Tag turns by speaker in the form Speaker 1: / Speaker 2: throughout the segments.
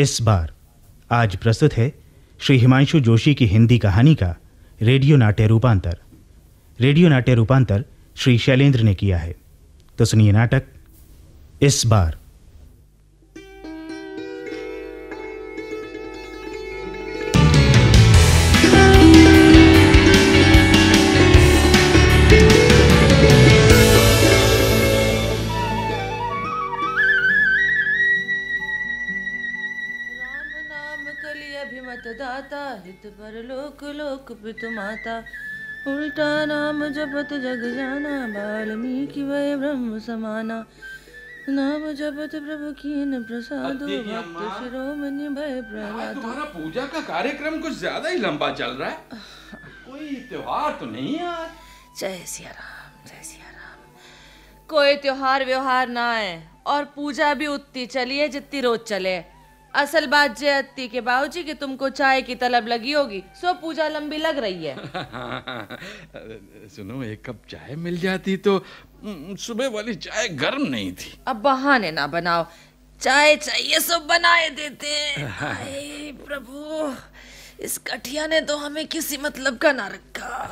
Speaker 1: इस बार आज प्रस्तुत है श्री हिमांशु जोशी की हिंदी कहानी का रेडियो नाट्य रूपांतर रेडियो नाट्य रूपांतर श्री शैलेंद्र ने किया है तो सुनिए नाटक इस बार
Speaker 2: चित पर लोक पितु माता उल्टा नाम जपत जग जाना वाल्मीकि वय ब्रह्म समाना नाम जपत प्रभु कीन प्रसाद भक्त शिरोमणि
Speaker 1: भय हाँ, प्रहलाद तुम्हारा
Speaker 3: पूजा का कार्यक्रम कुछ ज्यादा ही लंबा चल रहा है कोई त्योहार तो नहीं यार जय सिया
Speaker 1: राम जय सिया राम कोई त्योहार
Speaker 2: व्यवहार ना है और पूजा भी उतनी चली है जितनी रोज चले असल बात जय अत्ती के बाबूजी की तुमको चाय की तलब लगी होगी सो पूजा लंबी लग रही है
Speaker 3: सुनो एक कप चाय मिल जाती तो हम्म, सुबह वाली चाय गर्म नहीं थी
Speaker 2: अब बहाने ना बनाओ चाय चाहिए सब बनाए देते प्रभु इस कठिया ने तो हमें किसी मतलब का ना रखा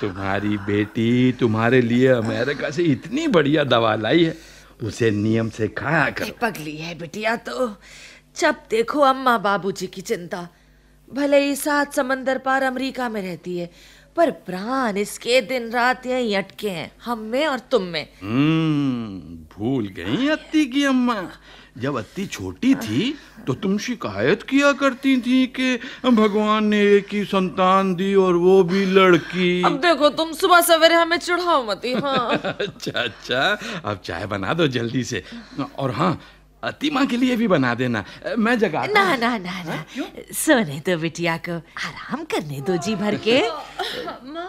Speaker 3: तुम्हारी बेटी तुम्हारे लिए अमेरिका से इतनी बढ़िया दवा लाई है उसे नियम से खाया करो
Speaker 2: पगली है बिटिया तो जब देखो अम्मा बाबूजी की चिंता भले ही सात समंदर पार अमेरिका में रहती है पर प्राण इसके दिन रात यहीं अटके हैं हम में और तुम में
Speaker 1: हम्म,
Speaker 3: भूल गई अत्ती की अम्मा जब अत्ती छोटी थी तो तुम शिकायत किया करती थी कि भगवान ने एक ही संतान दी और वो भी लड़की अब
Speaker 2: देखो तुम सुबह सवेरे हमें चिढ़ाओ मती हाँ
Speaker 3: अच्छा अच्छा अब चाय बना दो जल्दी से और हाँ अतीमा के लिए भी बना देना मैं जगा
Speaker 2: ना ना ना ना सोने दो बिटिया को आराम करने दो जी भर के
Speaker 1: अम्मा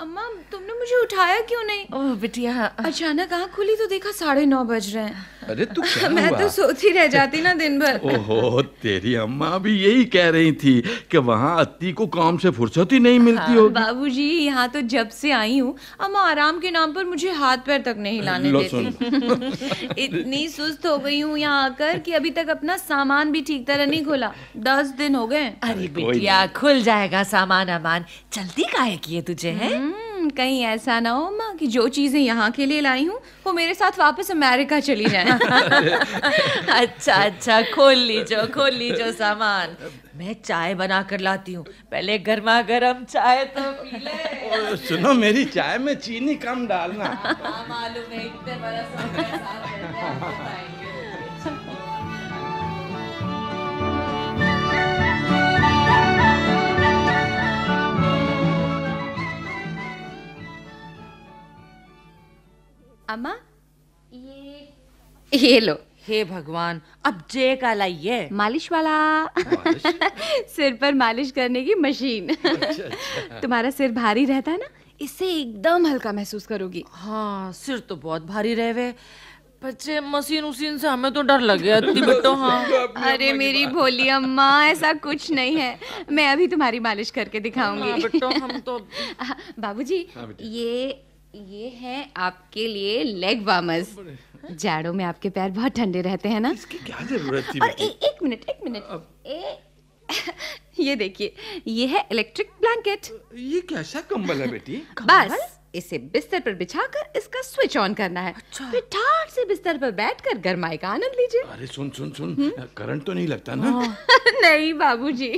Speaker 1: अम्मा तुमने मुझे उठाया क्यों नहीं ओ बिटिया अचानक आँख खुली तो देखा साढ़े नौ बज रहे हैं
Speaker 3: अरे तू क्या मैं तो
Speaker 1: सोती रह जाती ना दिन भर
Speaker 3: ओहो तेरी अम्मा भी यही कह रही थी कि वहाँ अत्ती को काम से फुर्सत ही नहीं मिलती हाँ,
Speaker 1: बाबू जी यहाँ तो जब से आई हूँ अम्मा आराम के नाम पर मुझे हाथ पैर तक नहीं लाने देती इतनी सुस्त हो गई रही हूँ यहाँ आकर कि अभी तक अपना सामान भी ठीक तरह नहीं खुला दस दिन हो गए अरे बिटिया
Speaker 2: खुल जाएगा सामान अमान जल्दी काहे किए तुझे है
Speaker 1: हम्म, कहीं ऐसा ना हो माँ कि जो चीजें यहाँ के लिए लाई हूँ वो मेरे साथ वापस अमेरिका चली जाए
Speaker 2: अच्छा अच्छा खोल लीजो खोल लीजो सामान मैं चाय बना कर लाती हूँ पहले गर्मा गर्म चाय तो पी ले
Speaker 3: सुनो मेरी चाय में चीनी कम डालना हाँ,
Speaker 2: हाँ, मालूम है इतने बड़ा
Speaker 1: अम्मा ये ये लो हे भगवान अब जय का लाइए मालिश वाला मालिश सिर पर मालिश करने की मशीन अच्छा, अच्छा। तुम्हारा सिर भारी रहता है ना इससे एकदम हल्का महसूस करोगी हाँ सिर
Speaker 2: तो बहुत भारी रहे हुए बच्चे मशीन उसीन से हमें तो डर लग गया बिट्टो हाँ अरे मेरी भोली
Speaker 1: अम्मा ऐसा कुछ नहीं है मैं अभी तुम्हारी मालिश करके दिखाऊंगी हाँ, हम तो बाबूजी हाँ, ये ये हैं आपके लिए लेग वार्मर्स जाड़ों में आपके पैर बहुत ठंडे रहते हैं ना इसकी क्या जरूरत थी और ए, एक मिनट एक मिनट ए, ये देखिए ये है इलेक्ट्रिक ब्लैंकेट ये कैसा कंबल है बेटी बस इसे बिस्तर पर बिछाकर इसका स्विच ऑन करना है अच्छा। फिर ठाट से बिस्तर पर बैठकर गरमाई का आनंद लीजिए
Speaker 3: अरे सुन सुन सुन हम्म। करंट तो नहीं लगता ना हाँ।
Speaker 1: नहीं बाबूजी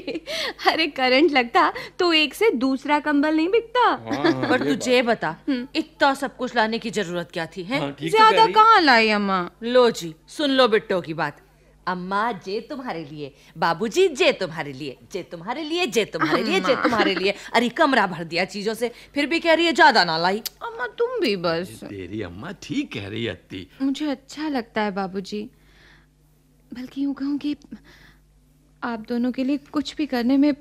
Speaker 1: अरे करंट लगता तो एक से दूसरा कंबल नहीं बिकता हाँ, पर तुझे बता हम्म।
Speaker 2: इतना सब कुछ लाने की जरूरत क्या थी है हाँ, तो ज्यादा कहाँ लाई अम्मा लो जी सुन लो बिट्टो की बात अम्मा जे तुम्हारे लिए बाबूजी जे तुम्हारे लिए जे तुम्हारे लिए जे तुम्हारे लिए जे तुम्हारे लिए अरे कमरा भर दिया चीजों से फिर भी कह रही है ज्यादा ना लाई अम्मा तुम भी बस
Speaker 3: तेरी अम्मा ठीक कह रही है
Speaker 1: मुझे अच्छा लगता है बाबूजी बल्कि यूं कहूँ कि आप दोनों के लिए कुछ भी करने में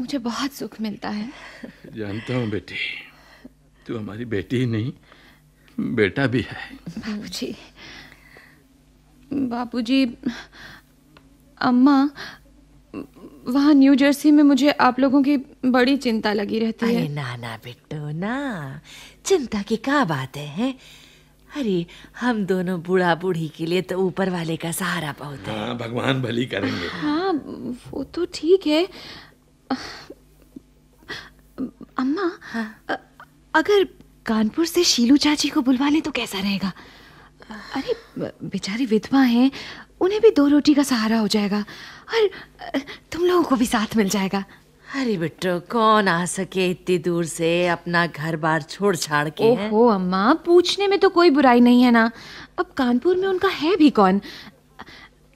Speaker 1: मुझे बहुत सुख मिलता है
Speaker 3: जानता हूँ बेटी तू हमारी बेटी ही नहीं बेटा भी है
Speaker 1: बाबूजी बाबूजी अम्मा वहाँ न्यू जर्सी में मुझे आप लोगों की बड़ी चिंता लगी रहती है अरे ना
Speaker 2: ना बिट्टू ना चिंता की क्या बात है अरे हम दोनों बूढ़ा बूढ़ी के लिए तो ऊपर वाले का सहारा बहुत
Speaker 3: है हाँ, भगवान भली करेंगे
Speaker 2: हाँ
Speaker 1: वो तो ठीक है अम्मा हाँ? अगर कानपुर से शीलू चाची को बुलवा ले तो कैसा रहेगा अरे बेचारी विधवा हैं उन्हें भी दो रोटी का सहारा हो जाएगा और तुम लोगों को भी साथ मिल जाएगा
Speaker 2: अरे बिट्टो कौन आ सके इतनी दूर से अपना घर बार छोड़ छाड़ के ओहो
Speaker 1: अम्मा पूछने में तो कोई बुराई नहीं है ना अब कानपुर में उनका है भी कौन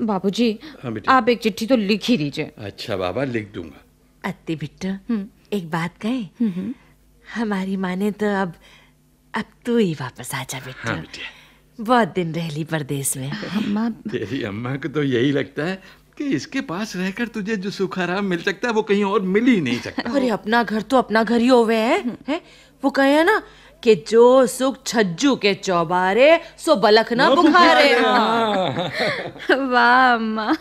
Speaker 1: बाबूजी हाँ आप एक चिट्ठी तो लिख ही दीजिए
Speaker 3: अच्छा बाबा लिख दूंगा
Speaker 1: अति बिट्टो हम्म। एक बात कहे हम्म, हम्म।
Speaker 2: हमारी माने तो अब अब तू ही वापस आ जा बेटा हाँ बहुत दिन रह ली परदेश में अम्मा
Speaker 3: तेरी अम्मा को तो यही लगता है कि इसके पास रहकर तुझे जो सुख आराम मिल सकता है वो कहीं और मिल ही नहीं सकता
Speaker 2: अरे अपना घर तो अपना घर ही होवे है, है? वो कहे है ना कि जो सुख छज्जू के चौबारे सो बलख
Speaker 1: ना बुखारे वाह अम्मा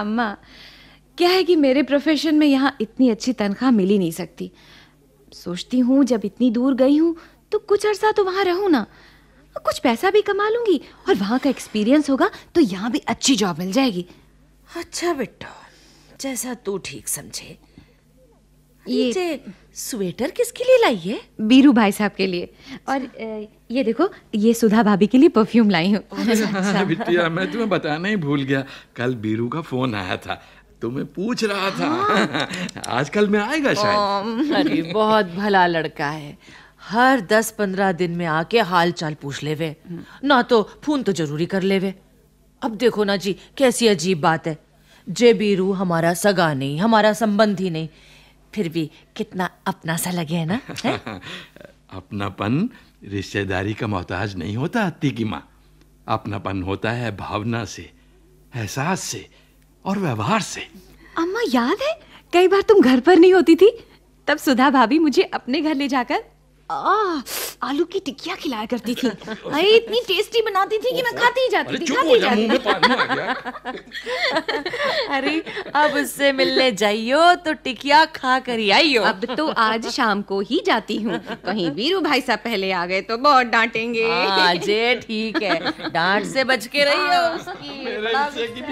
Speaker 1: अम्मा क्या है कि मेरे प्रोफेशन में यहाँ इतनी अच्छी तनख्वाह मिल ही नहीं सकती सोचती हूँ जब इतनी दूर गई हूँ तो कुछ अरसा तो वहाँ रहूँ ना कुछ पैसा भी कमा लूंगी और वहाँ का एक्सपीरियंस होगा तो यहाँ भी अच्छी जॉब मिल जाएगी
Speaker 2: अच्छा बिट्टो जैसा तू ठीक समझे
Speaker 1: ये ये स्वेटर किसके लिए लाई है बीरू भाई साहब के लिए और अच्छा। ये देखो ये सुधा भाभी के लिए परफ्यूम लाई हूँ अच्छा। हाँ,
Speaker 3: बिटिया मैं तुम्हें बताना ही भूल गया कल बीरू का फोन आया था तुम्हें तो पूछ रहा था हाँ। आजकल मैं आएगा शायद अरे
Speaker 2: बहुत भला लड़का है हर दस पंद्रह दिन में आके हाल चाल पूछ लेवे ना तो फोन तो जरूरी कर लेवे अब देखो ना जी कैसी अजीब बात है जे बीरू हमारा सगा नहीं हमारा संबंध ही नहीं फिर भी कितना अपना सा लगे है ना है?
Speaker 3: अपनापन रिश्तेदारी का मोहताज नहीं होता अति की माँ अपनापन होता है भावना से एहसास से और व्यवहार से
Speaker 1: अम्मा याद है कई बार तुम घर पर नहीं होती थी तब सुधा भाभी मुझे अपने घर ले जाकर आ, आलू की टिकिया खिलाया करती थी अरे इतनी टेस्टी बनाती थी कि मैं खाती ही जाती थी खाती जाती अरे अब उससे मिलने जाइयो तो टिकिया खा कर ही आइयो अब तो आज शाम को ही जाती हूँ कहीं वीरू भाई साहब पहले आ गए तो बहुत डांटेंगे अजय ठीक है डांट से बच के रहियो
Speaker 2: हाँ। उसकी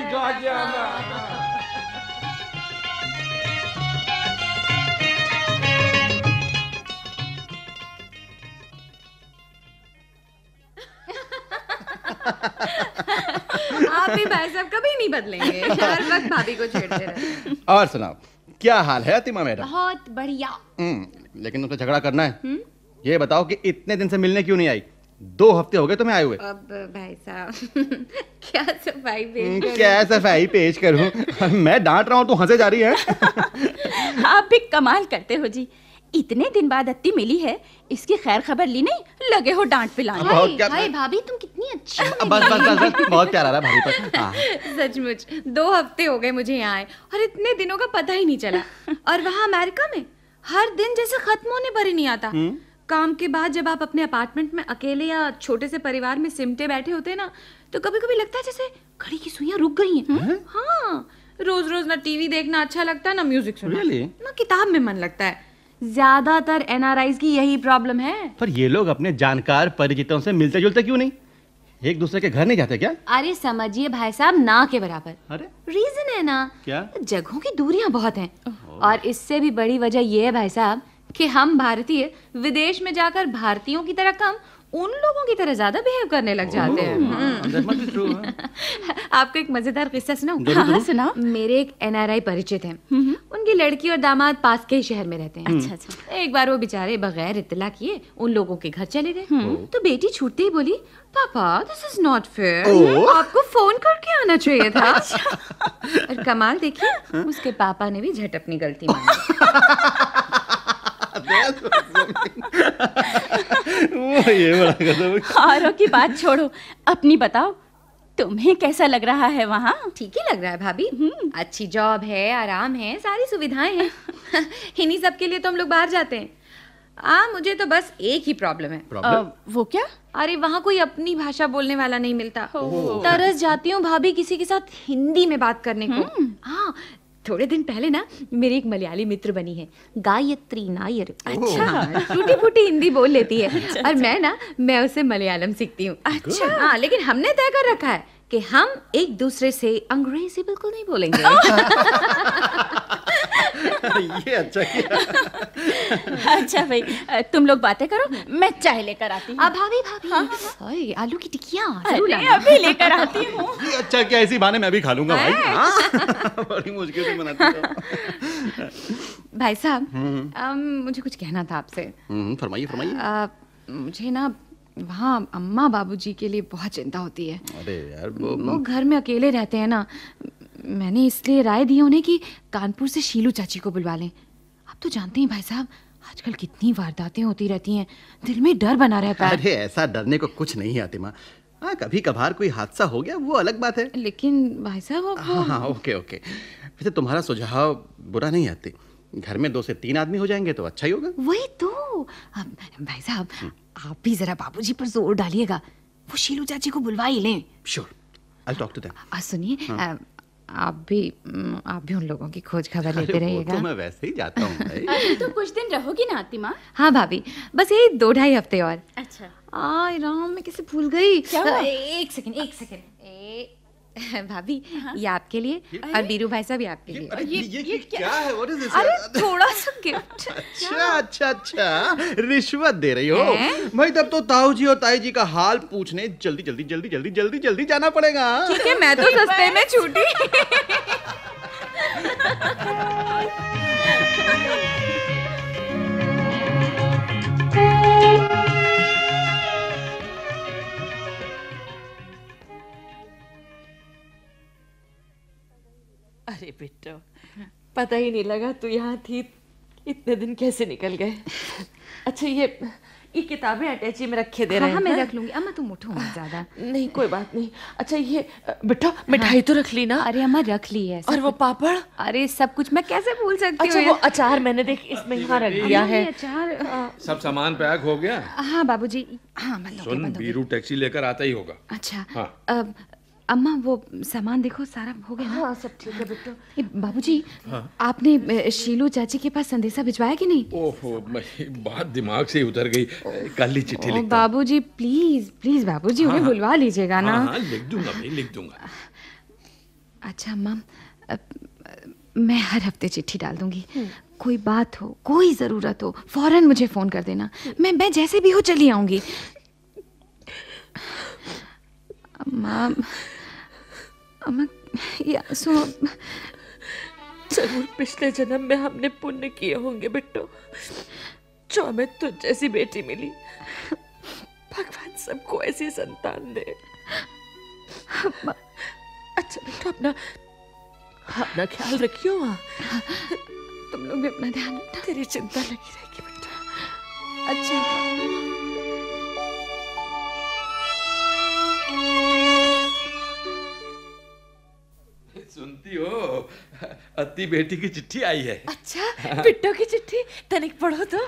Speaker 1: आप भी भाई साहब कभी नहीं बदलेंगे हर वक्त भाभी को छेड़ते रहते
Speaker 3: और सुनाओ क्या हाल है अतिमा मैडम
Speaker 1: बहुत बढ़िया
Speaker 3: हम्म, लेकिन तुमसे झगड़ा करना है हुँ? हम्म? ये बताओ कि इतने दिन से मिलने क्यों नहीं आई दो हफ्ते हो गए तुम्हें आए हुए
Speaker 1: अब भाई साहब क्या सफाई पेश हम्म, करूं? क्या
Speaker 3: सफाई पेश करूं मैं डांट रहा हूँ तू हंसे जा रही है
Speaker 1: आप भी कमाल करते हो जी इतने दिन बाद अत्ती मिली है इसकी खैर खबर ली नहीं लगे हो डांट पिलाने हाय भाभी तुम कितनी अच्छी बस बस बस,
Speaker 3: बहुत प्यारा रहा भाभी पर हाँ।
Speaker 1: सचमुच दो हफ्ते हो गए मुझे यहाँ आए और इतने दिनों का पता ही नहीं चला और वहाँ अमेरिका में हर दिन जैसे खत्म होने पर ही नहीं आता हम्म। काम के बाद जब आप अपने अपार्टमेंट में अकेले या छोटे से परिवार में सिमटे बैठे होते हैं ना तो कभी कभी लगता है जैसे घड़ी की सुइयां रुक गई हैं हाँ रोज रोज ना टीवी देखना अच्छा लगता है ना म्यूजिक सुनना ना किताब में मन लगता है ज्यादातर एनआरआईज की यही प्रॉब्लम है
Speaker 3: पर ये लोग अपने जानकार परिचितों से मिलते जुलते क्यों नहीं एक दूसरे के घर नहीं जाते क्या
Speaker 1: अरे समझिए भाई साहब ना के बराबर अरे रीजन है ना क्या जगहों की दूरियां बहुत हैं और इससे भी बड़ी वजह ये है भाई साहब कि हम भारतीय विदेश में जाकर भारतीयों की तरह कम उन लोगों की तरह ज्यादा बिहेव करने लग जाते हैं हम्म। आपको एक मजेदार किस्सा सुनाऊं हाँ, सुनाओ मेरे एक एनआरआई परिचित हैं हम्म, हम्म। उनकी लड़की और दामाद पास के ही शहर में रहते हैं अच्छा अच्छा एक बार वो बेचारे बगैर इतला किए उन लोगों के घर चले गए तो बेटी छूटते ही बोली पापा दिस इज नॉट फेयर आपको फोन करके आना चाहिए था और कमाल देखिए हाँ। उसके पापा ने भी झट झटप निकलती मानी वो
Speaker 4: ये बड़ा
Speaker 1: औरों की बात छोड़ो अपनी बताओ तुम्हें कैसा लग रहा है वहाँ ठीक ही लग रहा है भाभी हम्म। अच्छी जॉब है आराम है सारी सुविधाएं हैं इन्हीं सब के लिए तो हम लोग बाहर जाते हैं आ, मुझे तो बस एक ही प्रॉब्लम है आ, वो क्या अरे वहाँ कोई अपनी भाषा बोलने वाला नहीं मिलता तरस जाती हूँ भाभी किसी के साथ हिंदी में बात करने को हम्म। हाँ थोड़े दिन पहले ना मेरी एक मलयाली मित्र बनी है गायत्री नायर अच्छा हाँ। टूटी फूटी हिंदी बोल लेती है अच्छा, और अच्छा। मैं ना मैं उसे मलयालम सीखती हूँ अच्छा हाँ लेकिन हमने तय कर रखा है कि हम एक दूसरे से अंग्रेजी बिल्कुल नहीं बोलेंगे
Speaker 3: ये अच्छा
Speaker 1: किया अच्छा भाई तुम लोग बातें करो मैं चाय लेकर आती हूँ भाभी भाभी हाँ, हाँ, हाँ। आलू की टिकिया अभी लेकर आती हूँ
Speaker 3: अच्छा क्या इसी बहाने मैं भी खा लूंगा भाई हाँ।, हाँ बड़ी मुश्किल से मनाती
Speaker 1: भाई साहब हम्म। मुझे कुछ कहना था आपसे हम्म, फरमाइए फरमाइए मुझे ना वहाँ अम्मा बाबूजी के लिए बहुत चिंता होती है अरे यार वो घर में अकेले रहते हैं ना मैंने इसलिए राय दी उन्हें कि कानपुर से शीलू चाची को बुलवा लें आप तो जानते हैं भाई साहब आजकल कितनी वारदातें होती रहती हैं दिल में डर बना रहता है अरे
Speaker 3: ऐसा डरने को कुछ नहीं आतिमा हाँ कभी कभार कोई हादसा हो गया
Speaker 1: वो अलग बात है लेकिन भाई साहब आप हाँ हाँ
Speaker 3: ओके ओके वैसे तुम्हारा सुझाव बुरा नहीं आते घर में दो से तीन आदमी हो जाएंगे तो अच्छा ही होगा
Speaker 1: वही तो अब भाई साहब हम्म। आप भी जरा बाबूजी पर जोर डालिएगा वो शीलू चाची को बुलवा ही लें
Speaker 3: sure I talk to them
Speaker 1: सुनिए हाँ। आप भी आप भी उन लोगों की खोज खबर लेते रहिएगा तो मैं
Speaker 3: वैसे ही जाता भाई
Speaker 1: तो कुछ दिन रहोगी ना आतिमा हाँ भाभी बस यही दो ढाई हफ्ते और अच्छा आ राम मैं किसे भूल गई एक सेकंड एक सेकंड भाभी हाँ, हाँ। ये आपके लिए और बीरू भाई साहब ये आपके लिए अरे ये, ये, ये क्या है व्हाट इज दिस अरे थोड़ा सा गिफ्ट अच्छा
Speaker 3: अच्छा अच्छा रिश्वत दे रही हो भाई तब तो ताऊ जी और ताई जी का हाल पूछने जल्दी जल्दी जल्दी जल्दी जल्दी जल्दी जाना पड़ेगा ठीक है मैं तो
Speaker 1: सस्ते में छूटी
Speaker 2: पता ही नहीं लगा तू यहाँ थी इतने दिन कैसे निकल गए अच्छा ये ये किताबें अटैची में रखे दे रहे हाँ, हैं मैं रख
Speaker 1: लूंगी अम्मा तुम उठो मत ज्यादा नहीं कोई बात नहीं अच्छा ये बेटा मिठाई हाँ। तो रख ली ना अरे अम्मा रख ली है और वो पापड़ अरे सब कुछ मैं कैसे भूल सकती अच्छा वो अचार मैंने देख इसमें यहाँ रख दिया है अचार
Speaker 3: सब सामान पैक हो गया
Speaker 1: हाँ बाबू जी हाँ सुन
Speaker 3: बीरू टैक्सी लेकर आता ही होगा अच्छा हाँ।
Speaker 1: अम्मा वो सामान देखो सारा हो गया ना हाँ सब ठीक है बिट्टू बाबूजी हाँ? आपने शीलू चाची के पास संदेशा भिजवाया कि नहीं
Speaker 3: ओहो बात दिमाग से उतर गई कल ही चिट्ठी लिख
Speaker 1: जी प्लीज प्लीज बाबू जी उन्हें हाँ, हाँ। बुलवा लीजिएगा ना हाँ, हाँ लिख दूंगा
Speaker 3: मैं लिख दूंगा
Speaker 1: अच्छा अम्मा मैं हर हफ्ते चिट्ठी डाल दूंगी हम्म। कोई बात हो कोई ज़रूरत हो फौरन मुझे फ़ोन कर देना हम्म। मैं मैं जैसे भी हो चली आऊंगी अम्मा अमन ये आंसू
Speaker 2: जरूर पिछले जन्म में हमने पुण्य किए होंगे बेटो जो हमें तुझ जैसी बेटी मिली भगवान सबको ऐसी संतान दे अच्छा बिट्टू अपना अपना ख्याल रखियो वहाँ तुम लोग भी अपना ध्यान तेरी चिंता लगी रहेगी बेटा अच्छा
Speaker 3: सुनती हो अति बेटी की चिट्ठी आई है
Speaker 2: अच्छा बिट्टो की चिट्ठी तनिक पढ़ो तो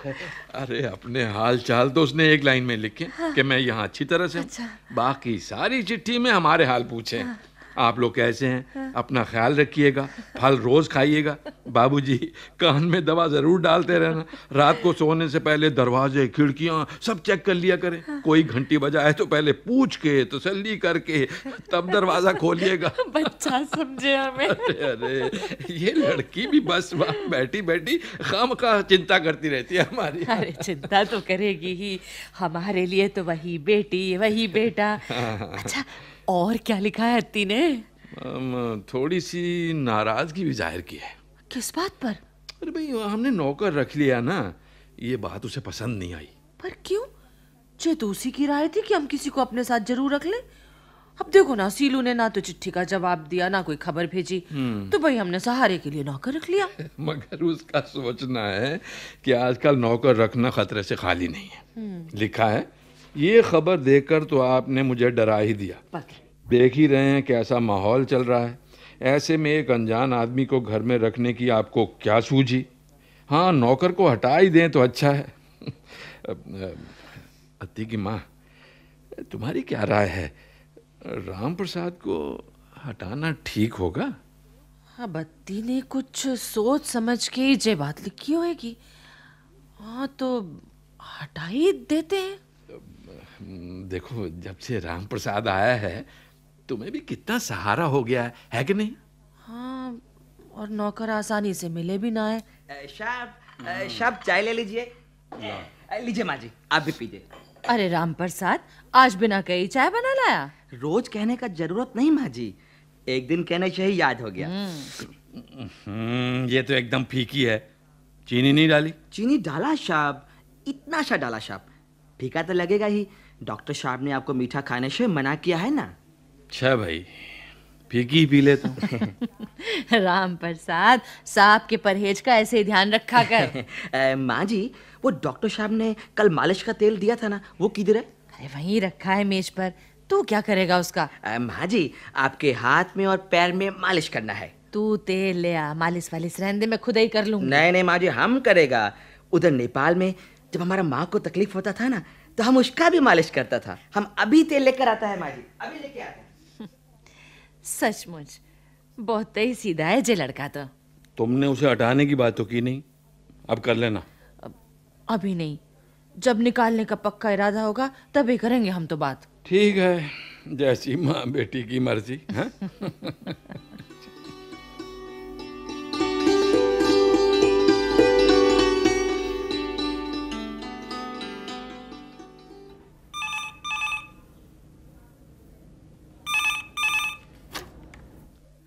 Speaker 3: अरे अपने हाल चाल तो उसने एक लाइन में लिखे हाँ। कि मैं यहाँ अच्छी तरह से अच्छा। बाकी सारी चिट्ठी में हमारे हाल पूछे हाँ। आप लोग कैसे हैं हाँ। अपना ख्याल रखिएगा फल रोज़ खाइएगा बाबूजी कान में दवा ज़रूर डालते रहना रात को सोने से पहले दरवाजे खिड़कियां सब चेक कर लिया करें हाँ। कोई घंटी बजाए तो पहले पूछ के तसली करके तब दरवाज़ा खोलिएगा बच्चा समझे हमें अरे ये लड़की भी बस बैठी बैठी खाम खा चिंता करती रहती है हमारी
Speaker 2: अरे चिंता तो करेगी ही हमारे लिए तो वही बेटी वही बेटा
Speaker 3: हाँ। अच्छा और क्या लिखा है हत्ती ने थोड़ी सी नाराजगी भी जाहिर की है
Speaker 2: किस बात पर
Speaker 3: अरे भाई हमने नौकर रख लिया ना ये बात उसे पसंद नहीं आई
Speaker 2: पर क्यों चेतोसी की राय थी कि हम किसी को अपने साथ जरूर रख लें अब देखो ना सीलू ने ना तो चिट्ठी का जवाब दिया ना कोई खबर भेजी हम्म। तो भाई हमने सहारे के लिए नौकर रख लिया
Speaker 3: मगर उसका सोचना है कि आजकल नौकर रखना खतरे से खाली नहीं है हम्म। लिखा है ये खबर देखकर तो आपने मुझे डरा ही दिया देख ही रहे हैं कैसा माहौल चल रहा है ऐसे में एक अनजान आदमी को घर में रखने की आपको क्या सूझी हाँ नौकर को हटा ही दें तो अच्छा है अति की माँ तुम्हारी क्या राय है राम प्रसाद को हटाना ठीक होगा
Speaker 2: हाँ बत्ती ने कुछ सोच समझ के जय बात लिखी होगी हाँ तो हटा ही देते हैं
Speaker 3: देखो जब से राम प्रसाद आया है तुम्हें भी कितना सहारा हो गया है, है कि नहीं
Speaker 2: हाँ और नौकर आसानी से मिले भी ना
Speaker 4: है शाब शाब चाय ले लीजिए लीजिए माँ जी आप भी पीजिए
Speaker 2: अरे राम प्रसाद आज बिना कही चाय
Speaker 4: बना लाया रोज कहने का जरूरत नहीं माँ जी एक दिन कहने से ही याद हो गया हम्म, ये तो एकदम फीकी है चीनी नहीं डाली चीनी डाला शाब इतना सा डाला शाब फीका तो लगेगा ही डॉक्टर साहब ने आपको मीठा खाने से मना किया है ना
Speaker 3: अच्छा भाई फीकी पी ले तो
Speaker 2: राम प्रसाद साहब के परहेज का ऐसे ध्यान रखा कर
Speaker 4: माँ जी वो डॉक्टर साहब ने कल मालिश का तेल दिया था ना वो किधर है अरे वहीं रखा है मेज पर तू क्या करेगा उसका माँ जी आपके हाथ में और पैर में मालिश करना है तू
Speaker 2: तेल ले आ मालिश वालिश रहने में खुद ही कर लूंगी
Speaker 4: नहीं नहीं माँ जी हम करेगा उधर नेपाल में जब हमारा माँ को तकलीफ होता था ना तो हम उसका भी मालिश करता था हम अभी तेल लेकर आता है माँ जी अभी लेके
Speaker 2: आता सचमुच बहुत ही सीधा है जे लड़का तो
Speaker 3: तुमने उसे हटाने की बात तो की नहीं अब कर लेना अब,
Speaker 2: अभी नहीं जब निकालने का पक्का इरादा होगा तभी करेंगे हम तो बात
Speaker 3: ठीक है जैसी माँ बेटी की मर्जी है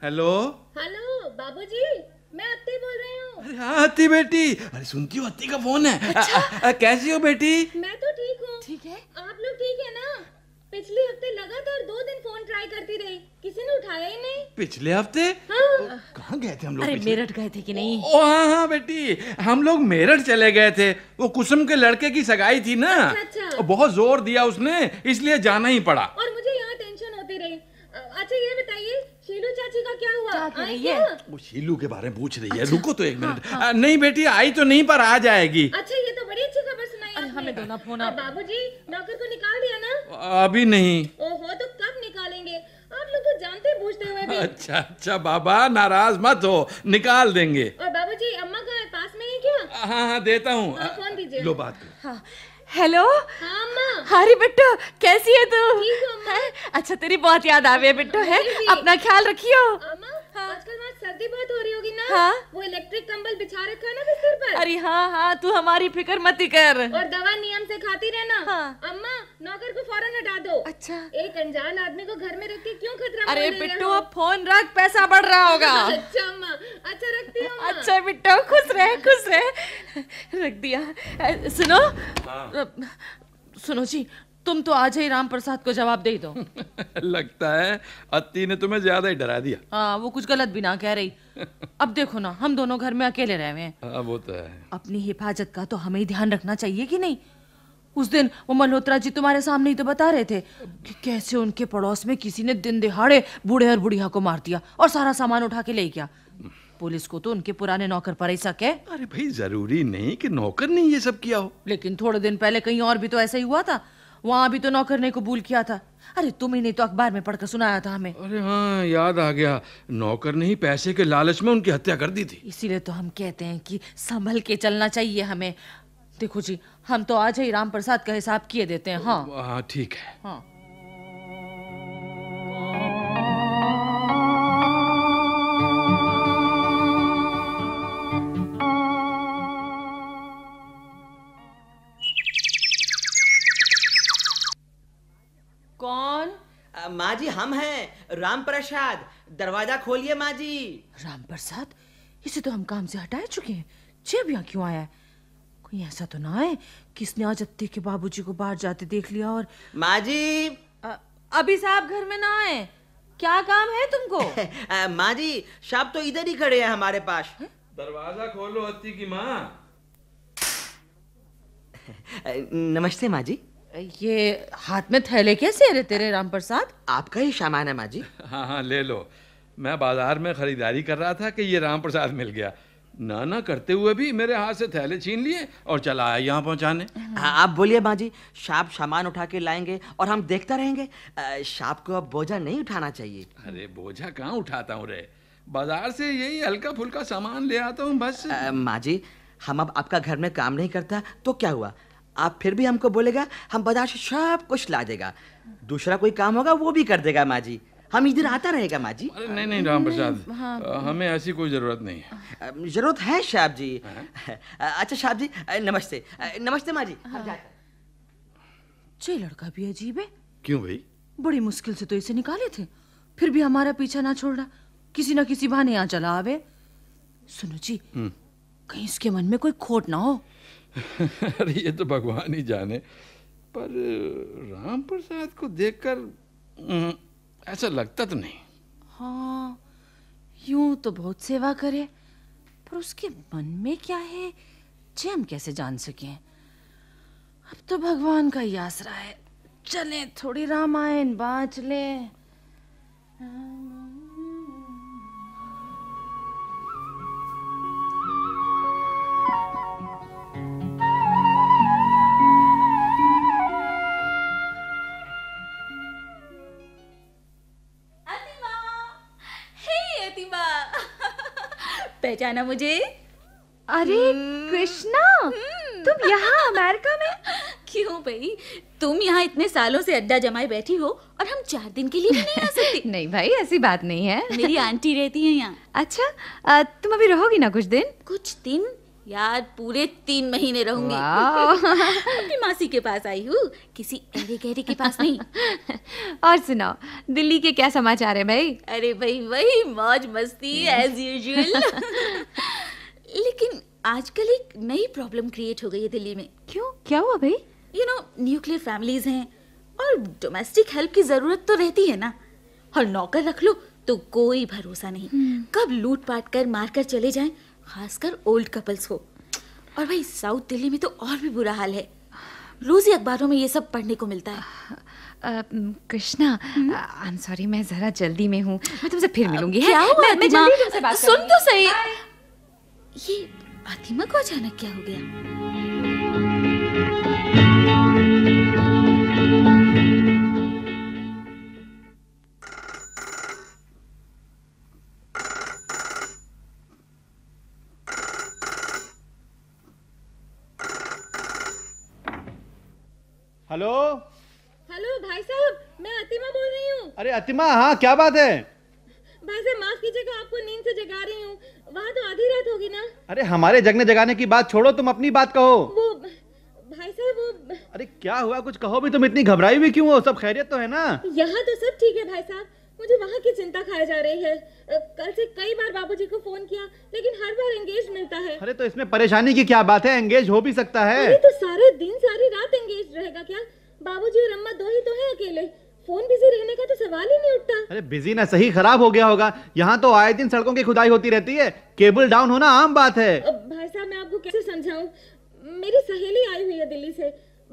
Speaker 3: हेलो
Speaker 1: हेलो बाबूजी मैं अति बोल रही हूँ अरे हाँ हत्ती
Speaker 3: बेटी अरे सुनती हूँ हत्ती का फोन है अच्छा? आ, आ, कैसी हो बेटी
Speaker 1: मैं तो ठीक हूँ ठीक है आप लोग ठीक है ना पिछले हफ्ते लगातार दो दिन फोन ट्राई करती रही किसी ने उठाया ही नहीं
Speaker 3: पिछले हफ्ते हाँ। कहाँ गए थे हम लोग अरे मेरठ गए थे कि नहीं ओ, ओ हाँ हाँ बेटी हम लोग मेरठ चले गए थे वो कुसुम के लड़के की सगाई थी ना अच्छा, अच्छा। बहुत जोर दिया उसने इसलिए जाना ही पड़ा रही है वो शीलू के बारे में पूछ रही है अच्छा। रुको तो एक हाँ, मिनट हाँ। नहीं बेटी आई तो नहीं पर आ जाएगी
Speaker 1: अच्छा ये तो बड़ी अच्छी खबर सुनाई हमें दोनों ना फोन बाबू जी नौकर को निकाल दिया ना अभी नहीं ओहो तो कब निकालेंगे आप लोग तो जानते पूछते हुए भी
Speaker 3: अच्छा अच्छा बाबा नाराज मत हो निकाल देंगे
Speaker 1: और बाबू जी अम्मा का पास में ही क्या हाँ हाँ देता हूँ हाँ, फोन दीजिए लो बात हाँ हेलो हरी बिट्टू कैसी है तू अच्छा तेरी बहुत याद आ गई है बिट्टो है अपना ख्याल रखियो हाँ। आजकल वहाँ सर्दी बहुत हो रही होगी ना हाँ? वो इलेक्ट्रिक कंबल बिछा रखा है ना बिस्तर पर अरे हाँ
Speaker 2: हाँ तू हमारी फिक्र मत कर और
Speaker 1: दवा नियम से खाती रहना हाँ। अम्मा नौकर को फौरन हटा दो अच्छा एक अनजान आदमी को घर में रख के क्यों खतरा अरे बिट्टू अब
Speaker 2: फोन रख पैसा बढ़ रहा होगा अच्छा
Speaker 1: अम्मा अच्छा रखती हूँ अच्छा
Speaker 2: बिट्टू खुश रहे खुश रहे रख दिया सुनो हाँ। सुनो जी तुम तो आज ही राम प्रसाद को जवाब दे दो
Speaker 3: लगता है अति ने तुम्हें ज्यादा ही डरा दिया
Speaker 2: हाँ वो कुछ गलत भी ना कह रही अब देखो ना हम दोनों घर में अकेले रहे हुए हैं
Speaker 3: हाँ, वो तो है
Speaker 2: अपनी हिफाजत का तो हमें ही ध्यान रखना चाहिए कि नहीं उस दिन वो मल्होत्रा जी तुम्हारे सामने ही तो बता रहे थे कि कैसे उनके पड़ोस में किसी ने दिन दिहाड़े बूढ़े और बुढ़िया को मार दिया और सारा सामान उठा के ले गया पुलिस को तो उनके पुराने नौकर पर ही शक अरे
Speaker 3: भाई जरूरी नहीं कि नौकर ने ये सब
Speaker 2: किया हो लेकिन थोड़े दिन पहले कहीं और भी तो ऐसा ही हुआ था वहाँ भी तो नौकर ने कबूल किया था अरे ही ने तो अखबार में पढ़कर सुनाया था हमें अरे
Speaker 3: हाँ याद आ गया नौकर ने ही पैसे के लालच में उनकी हत्या कर दी थी
Speaker 2: इसीलिए तो हम कहते हैं कि संभल के चलना चाहिए हमें देखो जी हम तो आज ही राम प्रसाद का हिसाब किए देते हैं हाँ
Speaker 3: हाँ ठीक है
Speaker 2: हाँ
Speaker 4: राम प्रसाद दरवाजा खोलिए माँ जी राम
Speaker 2: प्रसाद इसे तो हम काम से हटा चुके हैं जेब यहाँ क्यों आया है ऐसा तो ना है किसने आज अत्ते के बाबूजी को बाहर जाते देख लिया और माँ जी
Speaker 4: अभी साहब घर में ना आए क्या काम है तुमको माँ जी साहब तो इधर ही खड़े हैं हमारे पास है?
Speaker 3: दरवाजा खोलो अत्ती की माँ
Speaker 4: नमस्ते माँ जी ये हाथ में थैले कैसे है रे तेरे राम प्रसाद आपका ही सामान है माजी
Speaker 3: हाँ हाँ ले लो मैं बाजार में खरीदारी कर रहा था
Speaker 4: कि ये राम प्रसाद मिल गया ना ना करते हुए भी मेरे हाथ से थैले छीन लिए और चला आया यहाँ पहुँचाने हाँ, आप बोलिए माँ जी शाप सामान उठा के लाएंगे और हम देखता रहेंगे शाप को अब बोझा नहीं उठाना चाहिए अरे बोझा कहाँ उठाता हूँ रे बाजार से यही हल्का फुल्का सामान ले आता हूँ बस माँ जी हम अब आपका घर में काम नहीं करता तो क्या हुआ आप फिर भी हमको बोलेगा हम बाजार से सब कुछ ला देगा दूसरा कोई काम होगा वो भी कर देगा माँ जी हम इधर आता रहेगा माँ जी अरे नहीं नहीं राम प्रसाद हाँ, हमें ऐसी कोई ज़रूरत नहीं है ज़रूरत है शाहब जी हाँ। अच्छा शाहब जी नमस्ते नमस्ते माँ जी हाँ। चे लड़का भी अजीब है
Speaker 3: क्यों भाई
Speaker 2: बड़ी मुश्किल से तो इसे निकाले थे फिर भी हमारा पीछा ना छोड़ रहा किसी ना किसी बहाने यहाँ चला आवे सुनो जी हम्म। कहीं इसके मन में कोई खोट ना हो
Speaker 3: अरे ये तो भगवान ही जाने पर राम प्रसाद को देखकर ऐसा लगता तो नहीं
Speaker 2: हाँ यूं तो बहुत सेवा करे पर उसके मन में क्या है जे हम कैसे जान सके अब तो भगवान का ही आसरा है चले थोड़ी रामायण बाँच लें हाँ।
Speaker 1: पहचाना मुझे अरे हम्म। कृष्णा हम्म। तुम यहाँ अमेरिका में क्यों भाई तुम यहाँ इतने सालों से अड्डा जमाए बैठी हो और हम चार दिन के लिए भी नहीं आ सकते नहीं भाई ऐसी बात नहीं है मेरी आंटी रहती है यहाँ अच्छा आ, तुम अभी रहोगी ना कुछ दिन कुछ दिन यार पूरे तीन महीने रहूंगी अपनी मासी के पास आई हूँ किसी अरे गहरे के पास नहीं और सुनाओ दिल्ली के क्या समाचार है भाई अरे भाई वही मौज मस्ती एज यूजुअल लेकिन आजकल एक नई प्रॉब्लम क्रिएट हो गई है दिल्ली में क्यों क्या हुआ भाई यू नो न्यूक्लियर फैमिलीज हैं और डोमेस्टिक हेल्प की जरूरत तो रहती है ना और नौकर रख लो तो कोई भरोसा नहीं हम्म। कब लूटपाट कर मार कर चले जाएं खासकर ओल्ड कपल्स को और भाई साउथ दिल्ली में तो और भी बुरा हाल है रोज ही अखबारों में ये सब पढ़ने को मिलता है कृष्णा आई एम सॉरी मैं जरा जल्दी में हूँ मैं तुमसे फिर मिलूंगी है मैं, मैं जल्दी तुमसे बात सुन तो सही ये फातिमा को अचानक क्या हो गया हेलो हेलो भाई साहब मैं अतिमा बोल रही हूँ
Speaker 3: अरे अतिमा हाँ क्या बात है
Speaker 1: भाई साहब माफ कीजिएगा आपको नींद से जगा रही हूँ वहाँ तो आधी रात होगी ना अरे हमारे
Speaker 3: जगने जगाने की बात छोड़ो तुम अपनी बात कहो
Speaker 1: वो भाई साहब वो अरे
Speaker 3: क्या हुआ कुछ कहो भी तुम इतनी घबराई हुई क्यों हो सब खैरियत तो है ना
Speaker 1: यहाँ तो सब ठीक है भाई साहब मुझे वहाँ की चिंता खाई जा रही है कल से कई बार बाबूजी को फोन किया लेकिन हर बार एंगेज मिलता है अरे तो इसमें परेशानी की क्या
Speaker 3: बात है एंगेज हो भी सकता है अरे तो
Speaker 1: सारे दिन सारी रात एंगेज रहेगा क्या बाबूजी और अम्मा दो ही तो है अकेले फोन बिजी रहने का तो सवाल ही नहीं उठता अरे
Speaker 3: बिजी ना सही खराब हो गया होगा यहाँ तो आए दिन सड़कों की खुदाई होती रहती है केबल डाउन होना आम बात है
Speaker 1: भाई साहब मैं आपको कैसे समझाऊँ मेरी सहेली आई हुई है दिल्ली से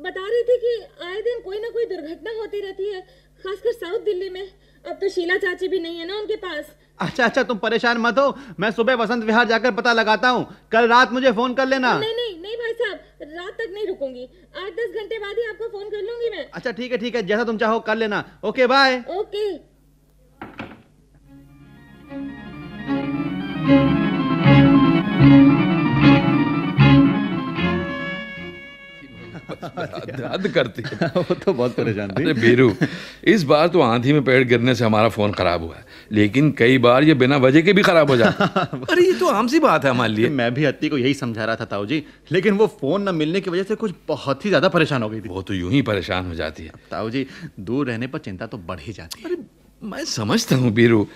Speaker 1: बता रही थी कि आए दिन कोई ना कोई दुर्घटना होती रहती है खासकर साउथ दिल्ली में अब तो शीला चाची भी नहीं है ना उनके पास
Speaker 3: अच्छा अच्छा तुम परेशान मत हो मैं सुबह वसंत विहार जाकर पता लगाता हूँ कल रात मुझे फोन कर लेना नहीं
Speaker 1: नहीं नहीं भाई साहब रात तक नहीं रुकूंगी आठ दस घंटे बाद ही आपको फोन कर लूंगी मैं अच्छा ठीक है ठीक है जैसा तुम चाहो कर लेना ओके बाय ओके
Speaker 3: हद करती है वो तो बहुत परेशान थी बीरू इस बार तो आंधी में पेड़ गिरने से हमारा फ़ोन ख़राब हुआ है लेकिन कई बार ये बिना वजह के भी ख़राब हो जाता है अरे ये तो आम सी बात है हमारे लिए मैं भी हत्ती को यही समझा रहा था ताऊ जी लेकिन वो फ़ोन न मिलने की वजह से कुछ बहुत ही ज़्यादा परेशान हो गई थी वो तो यूं ही परेशान हो जाती है ताऊ जी दूर रहने पर चिंता तो बढ़ ही जाती है अरे मैं समझता हूँ बीरू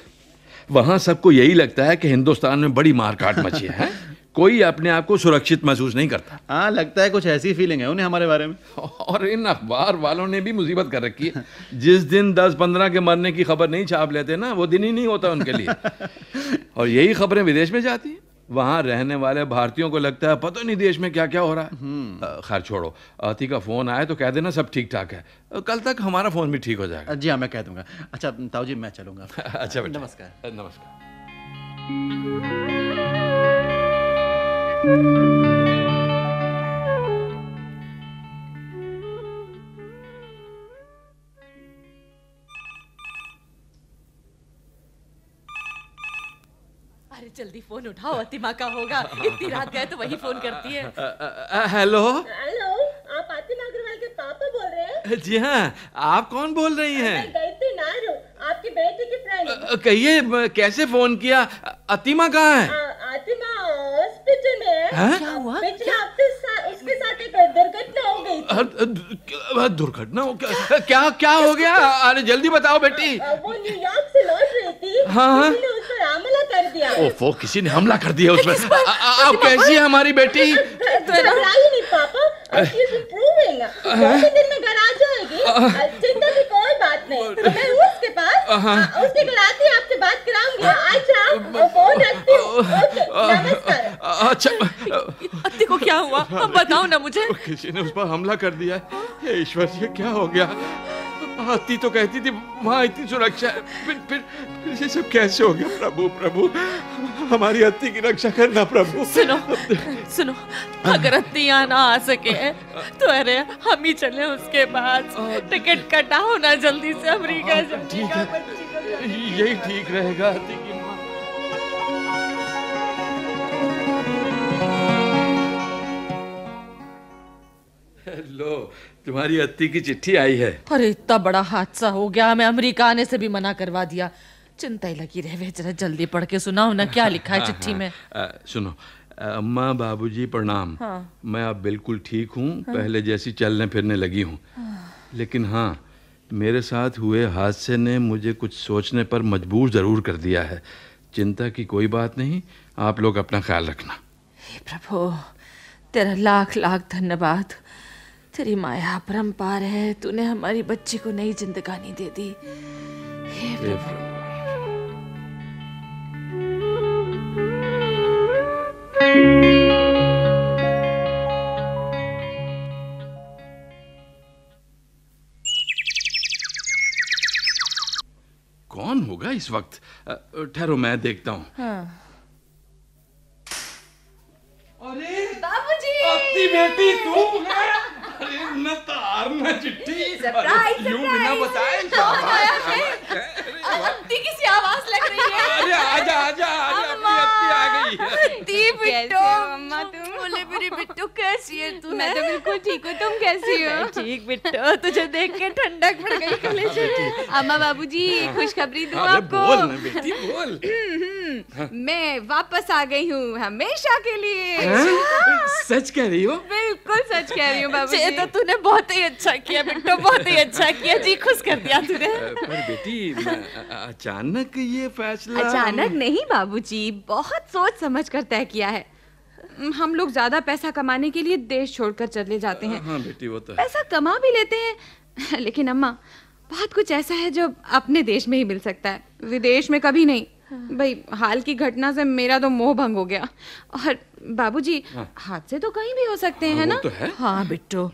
Speaker 3: वहां सबको यही लगता है कि हिंदुस्तान में बड़ी मारकाट मची है कोई अपने आप को सुरक्षित महसूस नहीं करता हाँ लगता है कुछ ऐसी फीलिंग है उन्हें हमारे बारे में और इन अखबार वालों ने भी मुसीबत कर रखी है जिस दिन दस पंद्रह के मरने की खबर नहीं छाप लेते ना वो दिन ही नहीं होता उनके लिए और यही खबरें विदेश में जाती हैं वहाँ रहने वाले भारतीयों को लगता है पता नहीं देश में क्या क्या हो रहा है हम्म। खैर छोड़ो अति का फ़ोन आया तो कह देना सब ठीक ठाक है कल तक हमारा फ़ोन भी ठीक हो जाएगा जी हाँ मैं कह दूंगा अच्छा ताऊ जी मैं चलूंगा अच्छा नमस्कार नमस्कार अरे
Speaker 2: जल्दी फोन उठाओ अतिमा का होगा इतनी रात गए तो वही फोन करती है हेलो हेलो
Speaker 1: आप अतिमा अग्रवाल के पापा बोल रहे
Speaker 3: हैं जी हाँ आप कौन बोल रही हैं
Speaker 1: मैं थी नारू आपकी बेटी की फ्रेंड
Speaker 3: कहिए कैसे फोन किया अतिमा कहाँ है
Speaker 1: अतिमा हॉस्पिटल में है हाँ? क्या हुआ पिछले हफ्ते उसके साथ एक दुर्घटना हो
Speaker 3: गई दुर्घटना हो क्या क्या क्या हो गया अरे जल्दी
Speaker 1: बताओ बेटी वो न्यूयॉर्क से लौट रही थी हाँ, हाँ। हमला कर दिया ओफो किसी
Speaker 3: ने हमला कर दिया उसमें आप कैसी है हमारी बेटी
Speaker 1: तो नहीं पापा दिन में घर आ जाएगी चिंता की कोई बात नहीं तो मैं उस Uh-huh. हाँ, उससे आपसे बात कराऊंगी हाँ, uh, फोन रखती हूँ
Speaker 3: uh, uh, अच्छा, क्या हुआ अब बताओ ना मुझे किसी ने उस पर हमला कर दिया है ईश्वर ये क्या हो गया आती तो कहती थी वहाँ इतनी सुरक्षा है फिर फिर ये सब कैसे हो गया प्रभु प्रभु हमारी अति की रक्षा करना प्रभु सुनो सुनो अगर
Speaker 2: अति यहाँ ना आ सके तो अरे हम ही चले उसके बाद टिकट कटाओ ना जल्दी से अमरीका
Speaker 3: ठीक है यही ठीक रहेगा अति की हेलो तुम्हारी अति की चिट्ठी आई है
Speaker 2: अरे इतना बड़ा हादसा हो गया हमें अमेरिका आने से भी मना करवा दिया चिंता ही लगी रहे जरा जल्दी पढ़ के सुनाओ ना क्या लिखा है हाँ, चिट्ठी हाँ। में
Speaker 3: सुनो अम्मा बाबूजी प्रणाम हाँ। मैं अब बिल्कुल ठीक हूँ हाँ। पहले जैसी चलने फिरने लगी हूँ हाँ। लेकिन हाँ मेरे साथ हुए हादसे ने मुझे कुछ सोचने पर मजबूर ज़रूर कर दिया है चिंता की कोई बात नहीं आप लोग अपना ख्याल रखना
Speaker 2: प्रभु तेरा लाख लाख धन्यवाद तेरी माया परम पार है तूने हमारी बच्ची को नई जिंदगानी दे दी
Speaker 1: हे प्रभु
Speaker 3: कौन होगा इस वक्त ठहरो मैं देखता हूँ
Speaker 1: हाँ। अरे बाबूजी अपनी बेटी तू है अरे न तार न चिट्ठी सरप्राइज यूं बिना बताए शाबाश किसी आवाज लग रही है अरे आजा आजा आजा अपनी अपनी आ गई है बिट्टू तो कैसी है तू मैं तो बिल्कुल ठीक हूँ तुम कैसी हो ठीक बिट्टू तुझे देख के ठंडक पड़ गई कलेज हाँ अम्मा बाबूजी खुशखबरी दूँ आपको बोल बेटी बोल हम्म, हाँ। हम्म, मैं वापस आ गई हूँ हमेशा के लिए हाँ?
Speaker 3: सच कह रही हो
Speaker 1: बिल्कुल सच कह रही हूँ बाबू तो तूने बहुत ही अच्छा किया बिट्टू बहुत ही अच्छा किया जी खुश कर दिया तूने पर
Speaker 3: बेटी अचानक ये फैसला अचानक
Speaker 1: नहीं बाबूजी बहुत सोच समझ कर तय किया है हम लोग ज्यादा पैसा कमाने के लिए देश छोड़कर चले जाते हैं
Speaker 3: हाँ बेटी वो तो पैसा
Speaker 1: कमा भी लेते हैं लेकिन अम्मा बहुत कुछ ऐसा है जो अपने देश में ही मिल सकता है विदेश में कभी नहीं हाँ। भाई हाल की घटना से मेरा तो मोह भंग हो गया और बाबूजी हाँ। हाथ से तो कहीं भी हो सकते हैं हाँ, है ना तो है। हाँ
Speaker 2: बिट्टू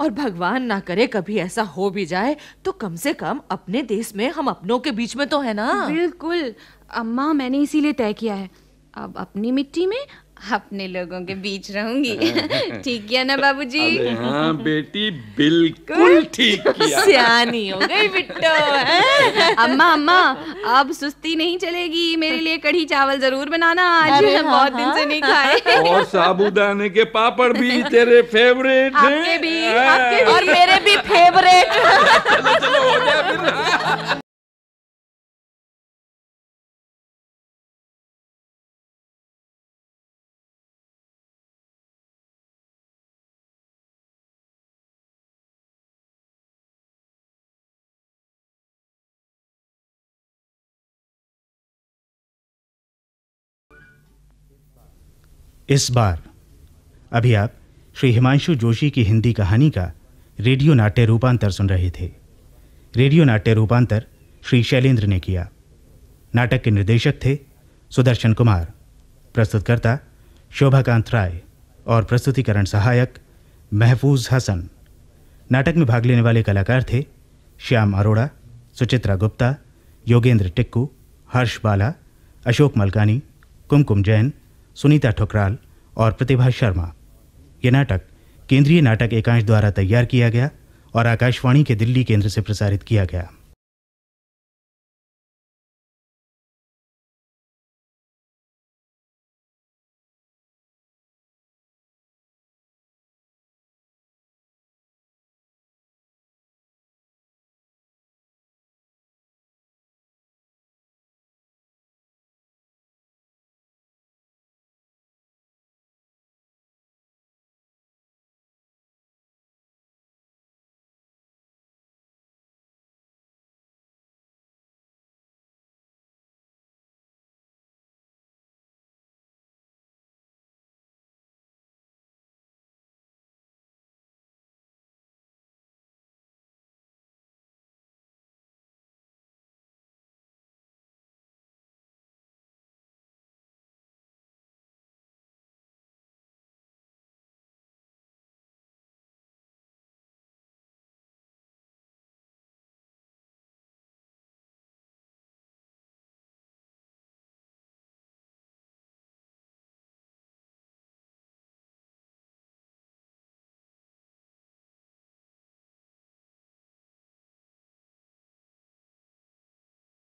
Speaker 2: और भगवान ना करे कभी ऐसा हो भी जाए तो कम से कम अपने देश में हम अपनों के बीच में तो है ना
Speaker 1: बिल्कुल अम्मा मैंने इसीलिए तय किया है अब अपनी मिट्टी में अपने लोगों के बीच रहूंगी ठीक किया ना बाबूजी हाँ
Speaker 3: बेटी बिल्कुल ठीक किया
Speaker 2: सियानी हो गई
Speaker 1: बिट्टो अम्मा अम्मा अब सुस्ती नहीं चलेगी मेरे लिए कढ़ी चावल जरूर बनाना आज हाँ, बहुत दिन से हाँ, नहीं हाँ।
Speaker 3: खाए और साबूदाने के पापड़ भी तेरे फेवरेट आपके
Speaker 1: भी, आपके भी और मेरे भी फेवरेट चलो
Speaker 2: चलो हो गया फिर
Speaker 4: इस बार अभी आप श्री हिमांशु जोशी की
Speaker 1: हिंदी कहानी का रेडियो नाट्य रूपांतर सुन रहे थे रेडियो नाट्य रूपांतर श्री शैलेंद्र ने किया नाटक के निर्देशक थे सुदर्शन कुमार प्रस्तुतकर्ता शोभाकांत राय और प्रस्तुतिकरण सहायक महफूज हसन नाटक में भाग लेने वाले कलाकार थे श्याम अरोड़ा सुचित्रा गुप्ता योगेंद्र टिक्कू हर्ष बाला अशोक मलकानी कुमकुम जैन सुनीता ठुकराल और प्रतिभा शर्मा ये नाटक केंद्रीय नाटक
Speaker 4: एकांश द्वारा तैयार किया गया और आकाशवाणी के दिल्ली केंद्र से प्रसारित किया गया